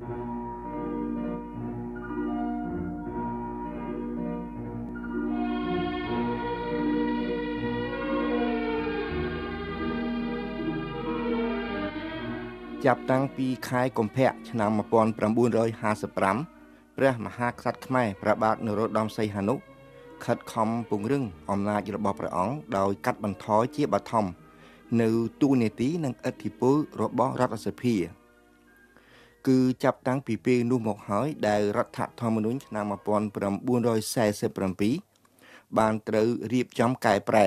ចាប់តាំងពីខែកុម្ភៈឆ្នាំ1955ព្រះមហាក្សត្រខ្មែរព្រះបាទនរោត្តមសីហនុខិតខំពង្រឹងអំណាចរបស់ព្រះអង្គដោយកាត់បន្ថយជាបឋមនៅទូនីតិនិងឥទ្ធិពលរបស់រដ្ឋសភាគឺចាប់តាំងពីពេលនោះមកហើយដែលរដ្ឋធម្មនុញ្ញឆ្នាំ1947បានត្រូវរៀបចំកែប្រែ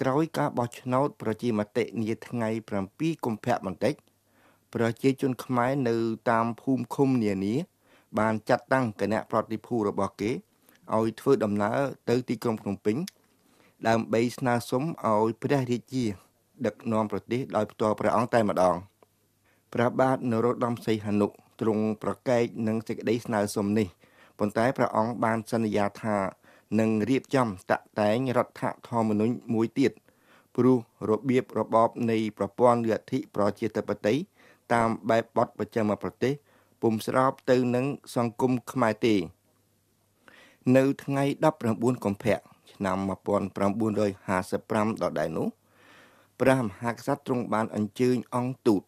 ក្រោយការបោះឆ្នោតប្រជាមតិនាថ្ងៃ7កុម្ភៈបន្តិចប្រជាជនខ្មែរនៅតាមភូមិឃុំនានា បានចាត់តាំងគណៈប្រតិភូរបស់គេឲ្យធ្វើដំណើរទៅទីក្រុងភ្នំពេញដើម្បីស្នើសុំឲ្យព្រះរាជា ដឹកនាំប្រទេសដោយផ្ទាល់ព្រះអង្គតែម្ដង។ព្រះបាទនរោត្តមសីហនុទ្រង់ប្រកែកនឹងសេចក្តីស្នើសុំនេះប៉ុន្តែព្រះអង្គបានសន្យាថានឹងរៀបចំ តាក់តែងរដ្ឋធម្មនុញ្ញមួយទៀតព្រោះរបៀបរបបនៃ ប្រព័ន្ធលទ្ធិប្រជាធិបតេយ្យតាមបែបបទប្រចាំប្រទេស ពុំស្របទៅនឹងសង្គមខ្មែរទេ នៅថ្ងៃ19កុម្ភៈឆ្នាំ1955ដល់ដែរនោះព្រះមហាក្សត្រទ្រង់បានអញ្ជើញអង្គទូត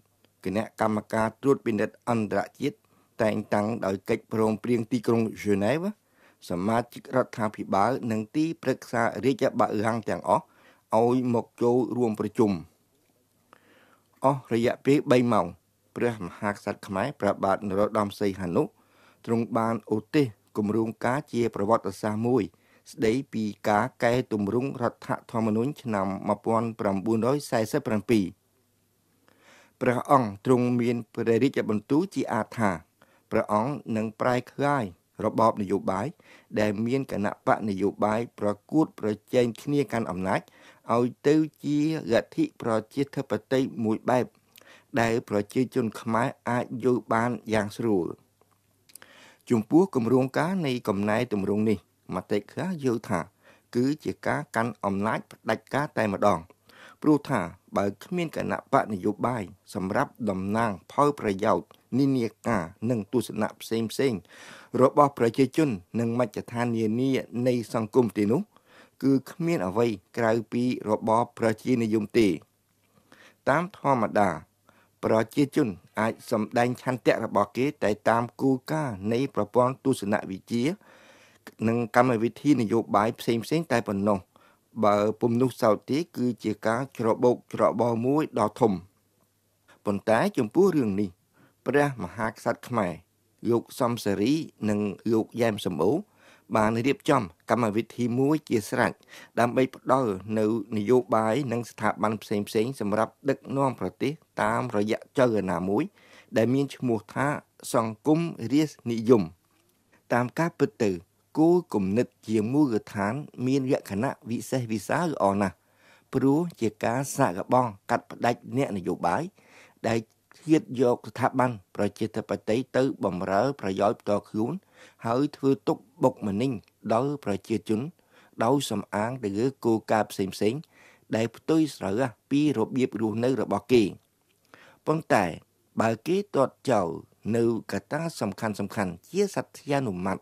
គណៈកម្មការត្រួតពិនិត្យអន្តរជាតិតែងតាំងដោយកិច្ចព្រមព្រៀងទីក្រុងហ្សឺណែវ សមាជិករដ្ឋាភិបាល និងទីប្រឹក្សារាជបរិហាំងទាំងអស់ឲ្យមកចូលរួមប្រជុំអស់រយៈពេល3ម៉ោងព្រះមហាក្សត្រខ្មែរព្រះបាទនរោត្តមសីហនុទ្រង់បានឧទ្ទិសគម្រោងការជាប្រវត្តិសាស្ត្រមួយ ស្ដីពីការកែតម្រង់រដ្ឋធម្មនុញ្ញឆ្នាំ1947ព្រះអង្គទ្រង់មានព្រះរាជបន្ទូលជាអាថាព្រះអង្គនឹងប្រែក្លាយរបបនយោបាយដែលមានគណៈបកនយោបាយប្រកួតប្រជែងគ្នាកាន់អំណាចឲ្យទៅជាលទ្ធិប្រជាធិបតេយ្យមួយបែប ដែលប្រជាជនខ្មែរអាចយល់បានយ៉ាងស្រួលចំពោះគម្រោងការនៃកំណែទម្រង់នេះមតិខ្លះយល់ថា គឺជាការកាន់អំណាចផ្ដាច់ការតែម្ដង។ព្រោះថាបើគ្មានគណៈបកនយោបាយសម្រាប់តំណាងផលប្រយោជន៍និន្នាការនិងទស្សនៈផ្សេងផ្សេង របស់ប្រជាជននិងមជ្ឈដ្ឋាននានានៃសង្គមទីនោះគឺគ្មានអ្វីក្រៅពីរបបប្រជានិយមទេតាមធម្មតា ប្រជាជនអាចសម្ដែងឆន្ទៈរបស់គេតែតាមគោលការណ៍នៃប្រព័ន្ធទស្សនវិជ្ជានិងកម្មវិធីនយោបាយផ្សេងផ្សេង តែប៉ុណ្ណោះបើពំនោះសោទីគឺជាការច្របោកច្របល់មួយដ៏ធំប៉ុន្តែចំពោះរឿងនេះព្រះមហាក្សត្រខ្មែរលោកសំសេរីនិងលោកយ៉ែមសំអូបានរៀបចំកម្មវិធីមួយជាស្រេចដើម្បីផ្ដល់នៅនយោបាយនិងស្ថាប័នផ្សេងផ្សេងសម្រាប់ដឹកនាំប្រទេសតាមរយៈចលនាមួយដែលមានឈ្មោះថាសង្គមរាស្ត្រនិយមតាមការពិតទៅគោលគំនិតជាមូលដ្ឋានមានលក្ខណៈវិសេសវិសាលល្អណាស់ព្រោះជាការសាកបងកាត់ផ្ដាច់អ្នកនយោបាយ ដែលឃាតយកស្ថាប័នប្រជាធិបតេយ្យទៅបំរើ ប្រយោជន៍ផ្ទាល់ខ្លួនហើយធ្វើទុកបុកម្នេញដល់ប្រជាជន ដោយសំអាងទៅលើគោលការណ៍ផ្សេងៗដែលផ្ទុយស្រូវពីរបៀបរស់នៅរបស់គេប៉ុន្តែបើគេទាត់ចោលនៅកត្តាសំខាន់សំខាន់ជាសទ្ធានុម័ត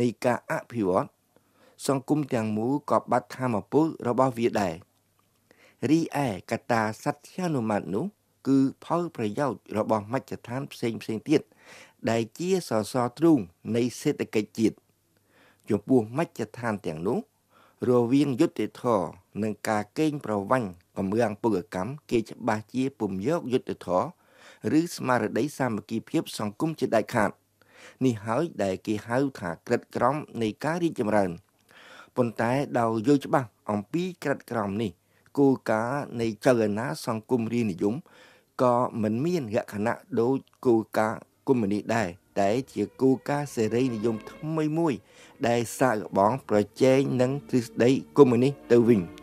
នៃការអភិវឌ្ឍសង្គមទាំងមូលក៏បាត់ធម្មពលរបស់វាដែររីឯកត្តាសទ្ធានុម័តនោះគឺផលប្រយោជន៍របស់មជ្ឈដ្ឋានផ្សេងផ្សេងទៀតដែលជាសសរទ្រូងនៃសេដ្ឋកិច្ចជាតិចំពោះមជ្ឈដ្ឋានទាំងនោះរវាងយុទ្ធធរនិងការកេងប្រវ័ញ្ចកម្រាំងពលកម្មគេច្បាស់ជាពុំយកយុទ្ធធរឬស្មារតីសាមគ្គីភាពសង្គមជាដាច់ខាតនេះហើយដែល គេហៅថាក្រិតក្រមនៃការរីកចម្រើនប៉ុន្តែដោយយល់ច្បាស់អំពីក្រិតក្រមនេះគោលការណ៍នៃចលនាសង្គមរានិយមក៏មិនមានលក្ខណៈដូចគោលការណ៍កុម្មុយនីសដែរតែជាគោលការណ៍សេរីនិយមថ្មីមួយ ដែលសាកល្បងប្រជែងនឹងទ្រឹស្ដីកុម្មុយនីសទៅវិញ។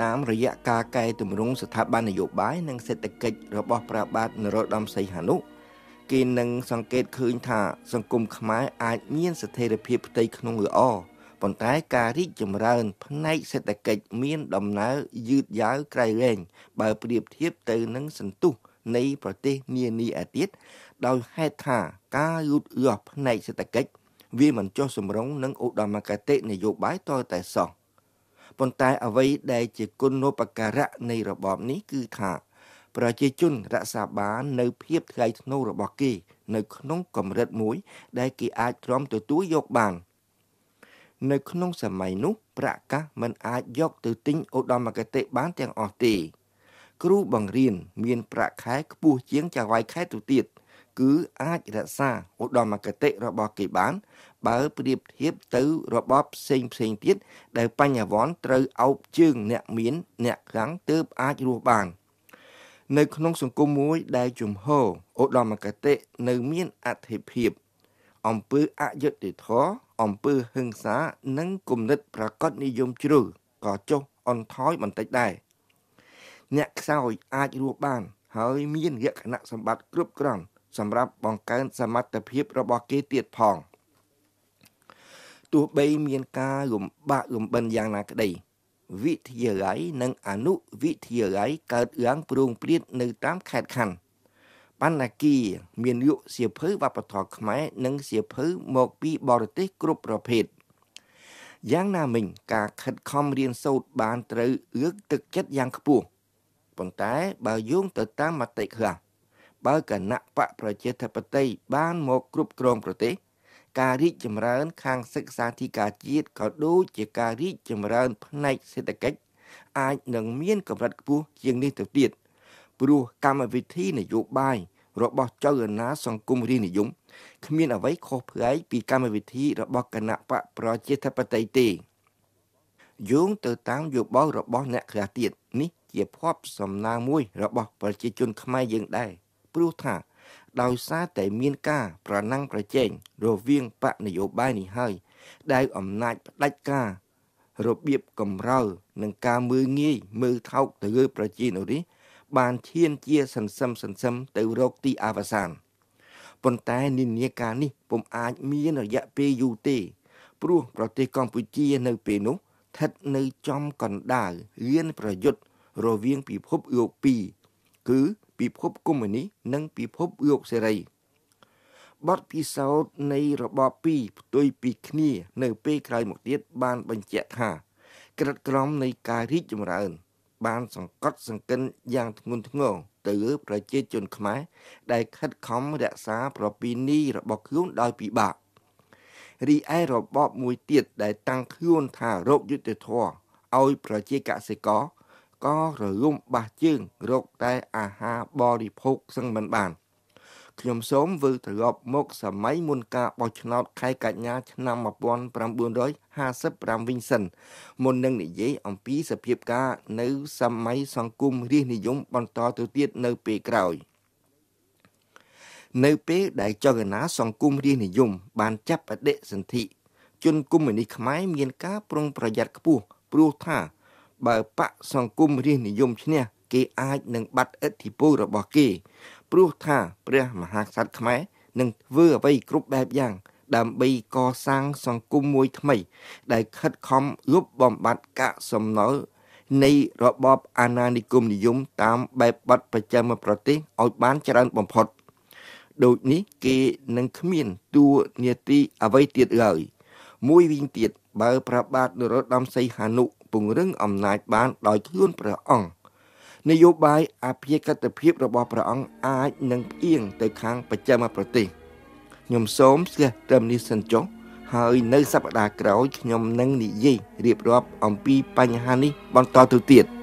តាមរយៈការកែតម្រង់ស្ថាប័ននយោបាយនិងសេដ្ឋកិច្ចរបស់ព្រះបាទនរោត្តមសីហនុគេនឹងសង្កេតឃើញថា សង្គមខ្មែរអាចមានស្ថិរភាពផ្ទៃក្នុងល្អប៉ុន្តែការរីកចម្រើនផ្នែកសេដ្ឋកិច្ចមានដំណើរយឺតយ៉ាវក្រៃលែងបើប្រៀបធៀបទៅនឹងសន្ទុះនៃប្រទេសនានាឯទៀតដោយហេតុថាការយឺតយ៉ាវផ្នែកសេដ្ឋកិច្ចវាមិនចុះសម្រុងនឹងឧត្តមគតិនយោបាយតតែសោះប៉ុន្តែអ្វីដែលជាគុណូបការៈនៃរបបនេះគឺថាប្រជាជនរក្សាបាននៅភាពថ្លៃថ្នូររបស់គេនៅក្នុងកម្រិតមួយដែលគេអាចទ្រាំទទួលយកបាន នៅក្នុងសម័យនោះប្រាក់កាសមិនអាចយកទៅទិញឧត្តមគតិបានទាំងអស់ទេ គ្រូបង្រៀនមានប្រាក់ខែខ្ពស់ជាងចៅហ្វាយខែទៅទៀតគឺអាចរក្សាឧត្តមគតិរបស់គេបាន បើប្រៀបធៀបទៅរបបផ្សេងផ្សេងទៀតដែលបញ្ញវន្តត្រូវអោបជើងអ្នកមានអ្នកខ្លាំងទើបអាចរស់បាន នៅក្នុងសង្គមមួយដែលជំហរឧត្តមគតិនៅមានអធិភាពអំពើអយុត្តិធម៌អំពើហិង្សានិងគំនិតប្រកបនិយមជ្រុលក៏ចុះអន់ថយបន្តិចដែរអ្នកខ្សោយអាចរស់បាន ហើយមានលក្ខណៈសម្បត្តិគ្រប់គ្រាន់សម្រាប់បង្កើនសមត្ថភាព របស់គេទៀតផងទោះបីមានការរំបាក់រំបិនយ៉ាងណាក្តី វិទ្យាល័យនិងអនុវិទ្យាល័យកើតឡើងព្រោងព្រាតនៅតាមខេត្តខណ្ឌបណ្ណាគីមានយុសៀវភៅវប្បធម៌ខ្មែរនិងសៀវភៅមកពីបរទេសគ្រប់ប្រភេទយ៉ាងណាមិញការខិតខំរៀនសូត្របានត្រូវលើកទឹកចិត្តយ៉ាងខ្ពស់ប៉ុន្តែ បើយោងទៅតាមមតិខ្លះបើគណៈបកប្រជាធិបតេយ្យបាន មកគ្រប់គ្រងប្រទេស ការរីកចម្រើនខាងសិក្សាធិការជាតិក៏ដូចជាការរីកចម្រើនផ្នែកសេដ្ឋកិច្ចអាចនឹងមានកម្រិតខ្ពស់ជាងនេះទៅទៀតព្រោះកម្មវិធីនយោបាយ របស់ចៅអាណាសង្គមរាជនិយមគ្មានអ្វីខុសប្លែកពីកម្មវិធីរបស់គណៈបកប្រជាធិបតេយ្យទេយោងទៅតាមយោបល់របស់ អ្នកខ្លះទៀតនេះ ជាភ័ព្វសំណើមួយ របស់ ប្រជាជនខ្មែរយើងដែរព្រោះថាដោយសារតែមានការប្រណាំងប្រជែងរវាងបកនយោបាយនេះហើយ ដែលអំណាចផ្ដាច់ការរបៀបកំរើនិងការមើងងាយមើលថោកទៅលើប្រជានោះនេះ បានឈានជាសន្សឹមសន្សឹមទៅរកទីអវសានប៉ុន្តែនិន្នាការនេះពុំអាចមានរយៈពេលយូរទេព្រោះប្រទេសកម្ពុជានៅពេលនោះស្ថិតនៅចំកណ្ដាលលៀនប្រយុទ្ធរវាងពិភពលោកពីរគឺពិភពកុម្មុយនីសនិងពិភពយោគសេរីបទពិសោធន៍នៃរបបពីរផ្ទុយពីគ្នា នៅ ពេលក្រោយមកទៀត បានបញ្ជាក់ថាក្រិតក្រមនៃការរីកចម្រើន បានសង្កត់សង្កិនយ៉ាងធ្ងន់ធ្ងរទៅលើប្រជាជនខ្មែរដែលខិតខំរក្សាប្រពៃណីរបស់ខ្លួនដោយពិបាករីឯរបបមួយទៀតដែលតាំងខ្លួនថារោគយុទ្ធធរឲ្យប្រជាកសិករក៏រលំបាសជើង រកតែអាហារបរិភោគសឹងមិនបានខ្ញុំសូមវិលត្រឡប់មកសម័យមុនការបោះឆ្នោតខែកញ្ញា ឆ្នាំ1955វិញសិន មុននឹងនិយាយអំពីសភាពការ នៅ សម័យសង្គមរាជនិយមបន្តទៅទៀតនៅពេលក្រោយ។នៅពេលដែលចលនាសង្គមរាជនិយម បានចាប់បដិសន្ធិជនគមនីខ្មែរមានការប្រុងប្រយ័ត្នខ្ពស់ព្រោះថាបើបកសង្គមរាជនិយមឈ្នះគេអាចនឹងបាត់ឥទ្ធិពលរបស់គេព្រោះថាព្រះមហាក្សត្រខ្មែរនឹងធ្វើអ្វីគ្រប់បែបយ៉ាង ដើម្បីកសាងសង្គមមួយថ្មី ដែលខិតខំលុបបំបាត់កាកសំណល់នៃរបបអាណានិគមនិយមតាមបែបបទប្រចាំប្រទេសឲ្យបានច្រើនបំផុតដូចនេះគេនឹងគ្មានតួនាទីអ្វីទៀតឡើយ មួយវិញទៀតបើ ប្របាទនរោត្តមសីហនុពង្រឹងអំណាចបានដោយខ្លួនព្រះអង្គនយោបាយអភិគតភាពរបស់ព្រះអង្គអាចនឹងផ្អៀងទៅខាងបច្ចិមប្រទេសខ្ញុំសូមស្ទះត្រឹមនេះសិនចុះហើយនៅសប្តាហ៍ក្រោយខ្ញុំនឹងនិយាយរៀបរាប់អំពីបញ្ហានេះបន្តទៅទៀត។